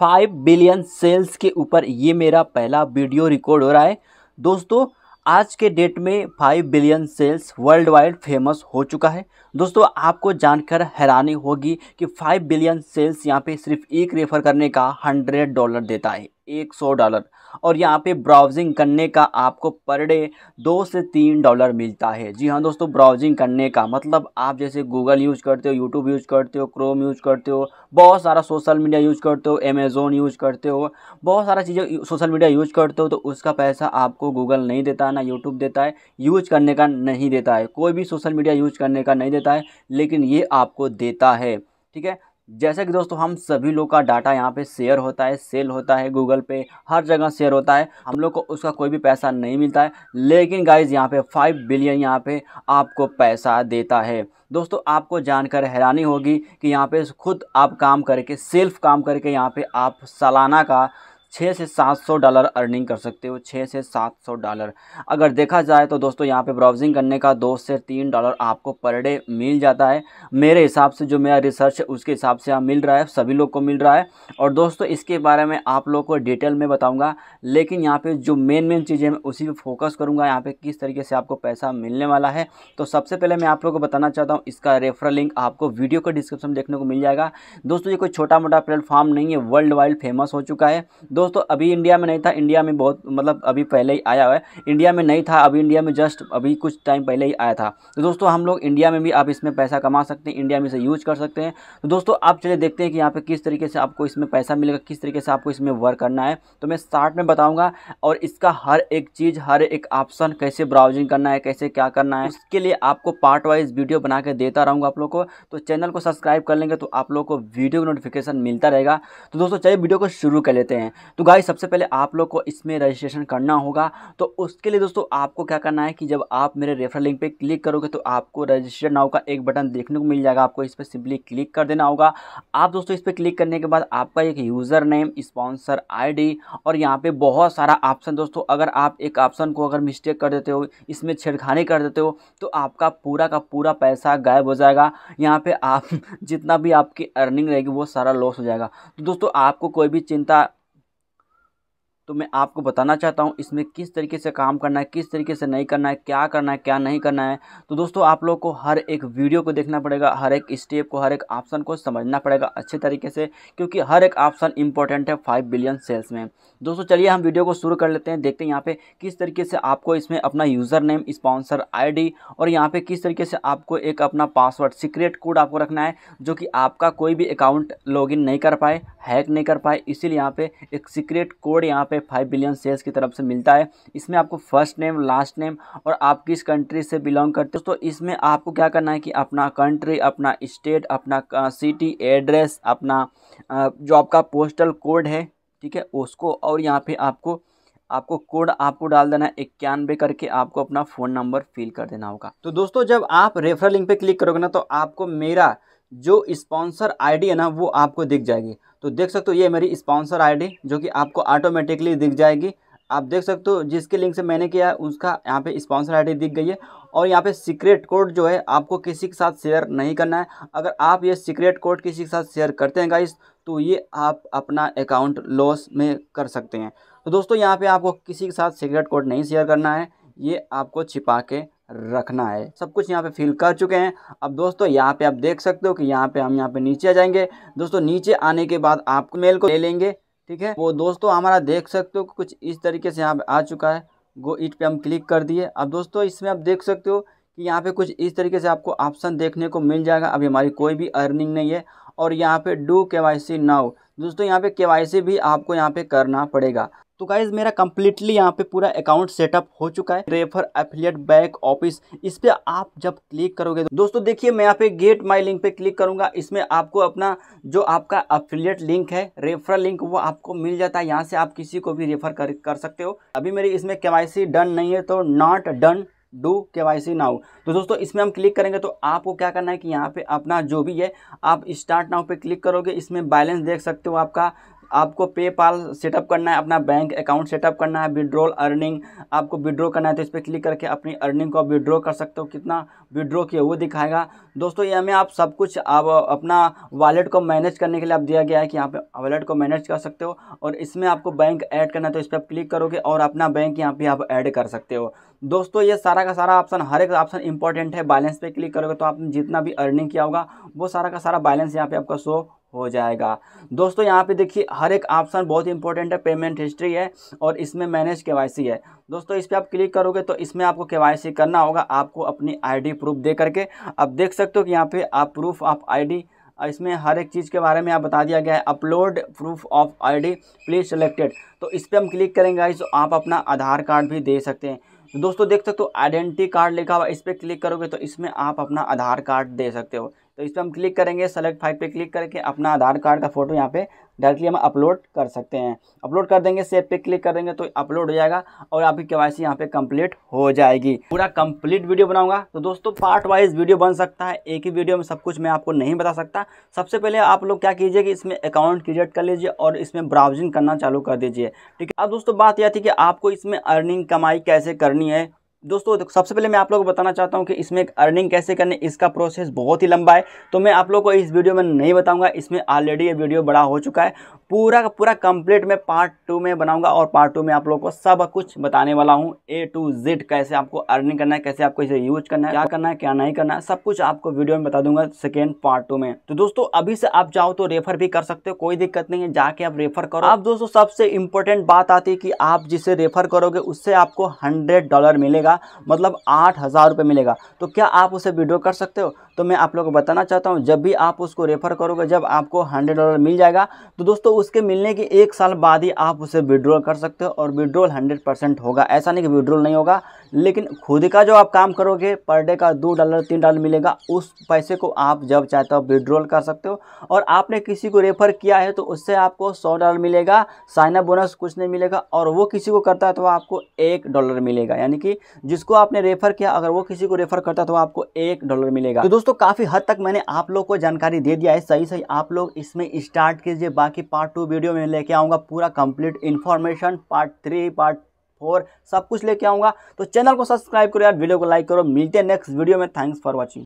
five billion sales के ऊपर ये मेरा पहला वीडियो रिकॉर्ड हो रहा है दोस्तों आज के डेट में five billion sales world wide famous हो चुका है दोस्तों आपको जानकर हैरानी होगी कि फाइव बिलियन सेल्स यहाँ पे सिर्फ एक रेफर करने का हंड्रेड डॉलर देता है एक सौ डॉलर और यहाँ पे ब्राउजिंग करने का आपको पर डे दो से तीन डॉलर मिलता है जी हाँ दोस्तों ब्राउजिंग करने का मतलब आप जैसे गूगल यूज करते हो यूट्यूब यूज करते हो क्रोम यूज करते हो बहुत सारा सोशल मीडिया यूज करते हो अमेज़ोन यूज करते हो बहुत सारा चीज़ें सोशल मीडिया यूज करते हो तो उसका पैसा आपको गूगल नहीं देता ना यूट्यूब देता है यूज करने का नहीं देता है कोई भी सोशल मीडिया यूज करने का नहीं देता है लेकिन ये आपको देता है ठीक है जैसे कि दोस्तों हम सभी लोग का डाटा यहाँ पे शेयर होता है सेल होता है गूगल पे हर जगह शेयर होता है हम लोग को उसका कोई भी पैसा नहीं मिलता है लेकिन गाइज यहाँ पे फाइव बिलियन यहाँ पे आपको पैसा देता है दोस्तों आपको जानकर हैरानी होगी कि यहाँ पे खुद आप काम करके सेल्फ काम करके यहाँ पे आप सालाना का छः से सात सौ डॉलर अर्निंग कर सकते हो छः से सात सौ डॉलर अगर देखा जाए तो दोस्तों यहाँ पे ब्राउजिंग करने का दो से तीन डॉलर आपको पर डे मिल जाता है मेरे हिसाब से जो मेरा रिसर्च है उसके हिसाब से यहाँ मिल रहा है सभी लोग को मिल रहा है और दोस्तों इसके बारे में आप लोग को डिटेल में बताऊँगा लेकिन यहाँ पर जो मेन मेन चीज़ें मैं उसी पर फोकस करूँगा यहाँ पर किस तरीके से आपको पैसा मिलने वाला है तो सबसे पहले मैं आप लोग को बताना चाहता हूँ इसका रेफर लिंक आपको वीडियो को डिस्क्रिप्शन में देखने को मिल जाएगा दोस्तों ये कोई छोटा मोटा प्लेटफॉर्म नहीं है वर्ल्ड वाइड फेमस हो चुका है दोस्तों अभी इंडिया में नहीं था इंडिया में बहुत मतलब अभी पहले ही आया हुआ है इंडिया में नहीं था अभी इंडिया में जस्ट अभी कुछ टाइम पहले ही आया था तो दोस्तों हम लोग इंडिया में भी आप इसमें पैसा कमा सकते हैं इंडिया में इसे यूज कर सकते हैं तो दोस्तों आप चलिए देखते हैं कि यहाँ पर किस तरीके से आपको इसमें पैसा मिलेगा किस तरीके से आपको इसमें वर्क करना है तो मैं स्टार्ट में बताऊँगा और इसका हर एक चीज़ हर एक ऑप्शन कैसे ब्राउजिंग करना है कैसे क्या करना है उसके लिए आपको पार्ट वाइज वीडियो बना के देता रहूँगा आप लोग को तो चैनल को सब्सक्राइब कर लेंगे तो आप लोग को वीडियो नोटिफिकेशन मिलता रहेगा तो दोस्तों चलिए वीडियो को शुरू कर लेते हैं तो गाइस सबसे पहले आप लोग को इसमें रजिस्ट्रेशन करना होगा तो उसके लिए दोस्तों आपको क्या करना है कि जब आप मेरे रेफर लिंक पर क्लिक करोगे तो आपको रजिस्टर नाव का एक बटन देखने को मिल जाएगा आपको इस पर सिंपली क्लिक कर देना होगा आप दोस्तों इस पर क्लिक करने के बाद आपका एक यूज़र नेम स्पॉन्सर आई और यहाँ पर बहुत सारा ऑप्शन दोस्तों अगर आप एक ऑप्शन को अगर मिस्टेक कर देते हो इसमें छेड़खानी कर देते हो तो आपका पूरा का पूरा पैसा गायब हो जाएगा यहाँ पे आप जितना भी आपकी अर्निंग रहेगी वो सारा लॉस हो जाएगा तो दोस्तों आपको कोई भी चिंता तो मैं आपको बताना चाहता हूँ इसमें किस तरीके से काम करना है किस तरीके से नहीं करना है क्या करना है क्या नहीं करना है तो दोस्तों आप लोग को हर एक वीडियो को देखना पड़ेगा हर एक स्टेप को हर एक ऑप्शन को समझना पड़ेगा अच्छे तरीके से क्योंकि हर एक ऑप्शन इंपॉर्टेंट है फाइव बिलियन सेल्स में दोस्तों चलिए हम वीडियो को शुरू कर लेते हैं देखते हैं यहाँ पे किस तरीके से आपको इसमें अपना यूज़र नेम स्पॉन्सर आई और यहाँ पे किस तरीके से आपको एक अपना पासवर्ड सीक्रेट कोड आपको रखना है जो कि आपका कोई भी अकाउंट लॉगिन नहीं कर पाए हैक नहीं कर पाए इसीलिए यहाँ पे एक सीक्रेट कोड यहाँ पे फाइव बिलियन सेल्स की तरफ से मिलता है इसमें आपको फर्स्ट नेम लास्ट नेम और आप किस कंट्री से बिलोंग करते हो तो इसमें आपको क्या करना है कि अपना कंट्री अपना स्टेट अपना सिटी एड्रेस अपना जो आपका पोस्टल कोड है ठीक है उसको और यहाँ पर आपको आपको कोड आपको डाल देना है इक्यानवे करके आपको अपना फ़ोन नंबर फिल कर देना होगा तो दोस्तों जब आप रेफरल लिंक पे क्लिक करोगे ना तो आपको मेरा जो स्पॉन्सर आईडी है ना वो आपको दिख जाएगी तो देख सकते हो ये मेरी स्पॉन्सर आईडी जो कि आपको ऑटोमेटिकली दिख जाएगी आप देख सकते हो जिसके लिंक से मैंने किया है उसका यहाँ पे स्पॉन्सर आईडी दिख गई है और यहाँ पे सीक्रेट कोड जो है आपको किसी के साथ शेयर नहीं करना है अगर आप ये सीक्रेट कोड किसी के साथ शेयर करते हैं गाइस तो ये आप अपना अकाउंट लॉस में कर सकते हैं तो दोस्तों यहाँ पर आपको किसी के साथ सीक्रेट कोड नहीं शेयर करना है ये आपको छिपा के रखना है सब कुछ यहाँ पे फिल कर चुके हैं अब दोस्तों यहाँ पे आप देख सकते हो कि यहाँ पे हम यहाँ पे नीचे आ जाएंगे दोस्तों नीचे आने के बाद आप मेल को ले लेंगे ठीक है वो दोस्तों हमारा देख सकते हो कुछ इस तरीके से यहाँ पे आ चुका है गो इट पे हम क्लिक कर दिए अब दोस्तों इसमें आप देख सकते हो कि यहाँ पे कुछ इस तरीके से आपको ऑप्शन देखने को मिल जाएगा अभी हमारी कोई भी अर्निंग नहीं है और यहाँ पे do K Y C now दोस्तों यहाँ पे के वाई सी भी आपको यहाँ पे करना पड़ेगा तो गाइज मेरा कम्प्लीटली यहाँ पे पूरा अकाउंट सेटअप हो चुका है रेफर एफिलियट बैक ऑफिस इस पर आप जब क्लिक करोगे तो दोस्तों देखिए मैं यहाँ पे गेट माई लिंक पे क्लिक करूंगा इसमें आपको अपना जो आपका एफिलियट लिंक है रेफरल लिंक वो आपको मिल जाता है यहाँ से आप किसी को भी रेफर कर, कर सकते हो अभी मेरी इसमें के डन नहीं है तो not done do K Y C now तो दोस्तों इसमें हम क्लिक करेंगे तो आपको क्या करना है कि यहाँ पे अपना जो भी है आप स्टार्ट नाउ पे क्लिक करोगे इसमें बैलेंस देख सकते हो आपका आपको पेपाल सेटअप करना है अपना बैंक अकाउंट सेटअप करना है विड्रॉल अर्निंग आपको विड्रॉ करना है तो इस पर क्लिक करके अपनी अर्निंग को आप विड्रॉ कर सकते हो कितना विड्रॉ किया वो दिखाएगा दोस्तों ये हमें आप सब कुछ आप अपना वॉलेट को मैनेज करने के लिए आप दिया गया है कि यहाँ पे वॉलेट को मैनेज कर सकते हो और इसमें आपको बैंक ऐड करना है तो इस पर आप क्लिक करोगे और अपना बैंक यहाँ पे आप ऐड कर सकते हो दोस्तों ये सारा का सारा ऑप्शन हर एक ऑप्शन इंपॉर्टेंट है बैलेंस पे क्लिक करोगे तो आपने जितना भी अर्निंग किया होगा वो सारा का सारा बैलेंस यहाँ पे आपका शो हो जाएगा दोस्तों यहाँ पे देखिए हर एक ऑप्शन बहुत इंपॉर्टेंट है पेमेंट हिस्ट्री है और इसमें मैनेज केवाईसी है दोस्तों इस पर आप क्लिक करोगे तो इसमें आपको केवाईसी करना होगा आपको अपनी आईडी प्रूफ दे करके आप देख सकते हो कि यहाँ पे आप प्रूफ ऑफ आईडी इसमें हर एक चीज़ के बारे में आप बता दिया गया है upload proof of ID please selected तो इस पर हम क्लिक करेंगे तो आप अपना आधार कार्ड भी दे सकते हैं दोस्तों देख सकते हो आइडेंटिटी कार्ड लिखा हुआ इस पर क्लिक करोगे तो इसमें आप अपना आधार कार्ड दे सकते हो तो इस पर हम क्लिक करेंगे सेलेक्ट फाइव पे क्लिक करके अपना आधार कार्ड का फोटो यहाँ पे डायरेक्टली हम अपलोड कर सकते हैं अपलोड कर देंगे सेव पे क्लिक कर देंगे तो अपलोड हो जाएगा और आपकी के वाई सी यहाँ पे कंप्लीट हो जाएगी पूरा कंप्लीट वीडियो बनाऊंगा तो दोस्तों पार्ट वाइज वीडियो बन सकता है एक ही वीडियो में सब कुछ मैं आपको नहीं बता सकता सबसे पहले आप लोग क्या कीजिए कि इसमें अकाउंट क्रिएट कर लीजिए और इसमें ब्राउजिंग करना चालू कर दीजिए ठीक है अब दोस्तों बात यह थी कि आपको इसमें अर्निंग कमाई कैसे करनी है दोस्तों देखो सबसे पहले मैं आप लोगों को बताना चाहता हूँ कि इसमें एक अर्निंग कैसे करनी इसका प्रोसेस बहुत ही लंबा है तो मैं आप लोगों को इस वीडियो में नहीं बताऊंगा इसमें ऑलरेडी ये वीडियो बड़ा हो चुका है पूरा का पूरा कंप्लीट मैं पार्ट टू में बनाऊंगा और पार्ट टू में आप लोगों को सब कुछ बताने वाला हूँ ए टू जेड कैसे आपको अर्निंग करना है कैसे आपको इसे यूज करना है क्या करना है क्या नहीं करना है सब कुछ आपको वीडियो में बता दूंगा सेकेंड पार्ट टू में तो दोस्तों अभी से आप जाओ तो रेफर भी कर सकते हो कोई दिक्कत नहीं है जाके आप रेफर करो आप दोस्तों सबसे इंपॉर्टेंट बात आती है कि आप जिसे रेफर करोगे उससे आपको हंड्रेड डॉलर मिलेगा मिलेगा मतलब आठ हज़ार रुपये मिलेगा तो क्या आप उसे विड्रो कर सकते हो तो मैं आप लोग को बताना चाहता हूँ जब भी आप उसको रेफ़र करोगे जब आपको हंड्रेड डॉलर मिल जाएगा तो दोस्तों उसके मिलने के एक साल बाद ही आप उसे विड्रॉल कर सकते हो और विड्रॉल हंड्रेड परसेंट होगा ऐसा नहीं कि विड्रॉल नहीं होगा लेकिन खुद का जो आप काम करोगे पर डे का दो डॉलर तीन डॉलर मिलेगा उस पैसे को आप जब चाहते हो विड्रॉल कर सकते हो और आपने किसी को रेफ़र किया है तो उससे आपको सौ डॉलर मिलेगा साइनअप बोनस कुछ नहीं मिलेगा और वो किसी को करता है तो आपको एक डॉलर मिलेगा यानी कि जिसको आपने रेफर किया अगर वो किसी को रेफर करता तो आपको एक डॉलर मिलेगा तो दोस्तों काफी हद तक मैंने आप लोग को जानकारी दे दिया है सही सही आप लोग इसमें स्टार्ट कीजिए बाकी पार्ट टू वीडियो में लेके आऊंगा पूरा complete information part three part four सब कुछ लेके आऊंगा तो चैनल को सब्सक्राइब करो यार वीडियो को लाइक करो मिलते हैं नेक्स्ट वीडियो में थैंक्स फॉर वॉचिंग